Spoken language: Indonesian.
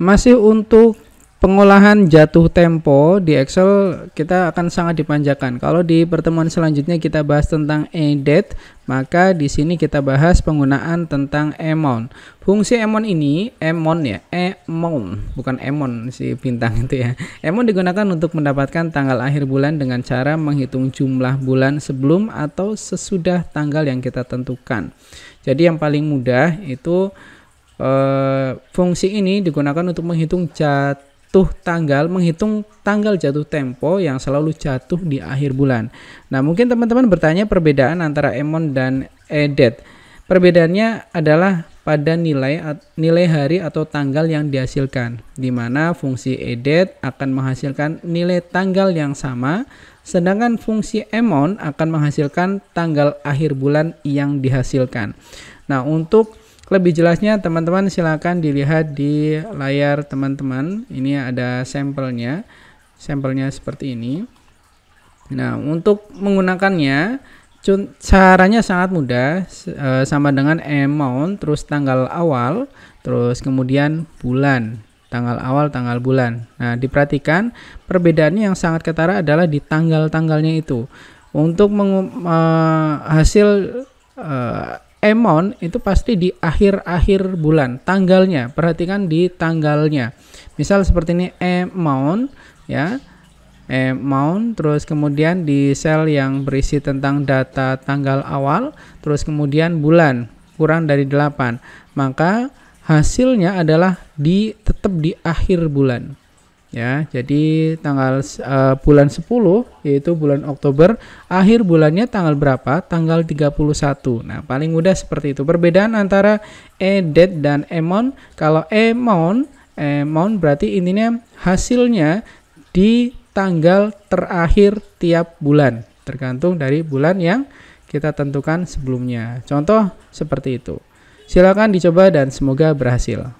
Masih untuk pengolahan jatuh tempo di Excel kita akan sangat dipanjakan. Kalau di pertemuan selanjutnya kita bahas tentang edit, maka di sini kita bahas penggunaan tentang amount. Fungsi amount ini amount ya, amount bukan Emon si bintang itu ya. Amount digunakan untuk mendapatkan tanggal akhir bulan dengan cara menghitung jumlah bulan sebelum atau sesudah tanggal yang kita tentukan. Jadi yang paling mudah itu e, fungsi ini digunakan untuk menghitung jatuh tanggal, menghitung tanggal jatuh tempo yang selalu jatuh di akhir bulan. Nah, mungkin teman-teman bertanya perbedaan antara Emon dan Edet. Perbedaannya adalah pada nilai nilai hari atau tanggal yang dihasilkan, di mana fungsi edet akan menghasilkan nilai tanggal yang sama, sedangkan fungsi emon akan menghasilkan tanggal akhir bulan yang dihasilkan. Nah, untuk lebih jelasnya teman-teman silahkan dilihat di layar teman-teman. Ini ada sampelnya. Sampelnya seperti ini. Nah, untuk menggunakannya caranya sangat mudah eh, sama dengan amount terus tanggal awal terus kemudian bulan tanggal awal tanggal bulan nah diperhatikan perbedaannya yang sangat ketara adalah di tanggal tanggalnya itu untuk uh, hasil eh, Emon itu pasti di akhir-akhir bulan tanggalnya perhatikan di tanggalnya misal seperti ini Emon ya Emon terus kemudian di sel yang berisi tentang data tanggal awal terus kemudian bulan kurang dari 8 maka hasilnya adalah di tetap di akhir bulan ya. Jadi tanggal uh, bulan 10 yaitu bulan Oktober, akhir bulannya tanggal berapa? Tanggal 31. Nah, paling mudah seperti itu. Perbedaan antara edet dan emon. Kalau emon, emon berarti intinya hasilnya di tanggal terakhir tiap bulan, tergantung dari bulan yang kita tentukan sebelumnya. Contoh seperti itu. Silakan dicoba dan semoga berhasil.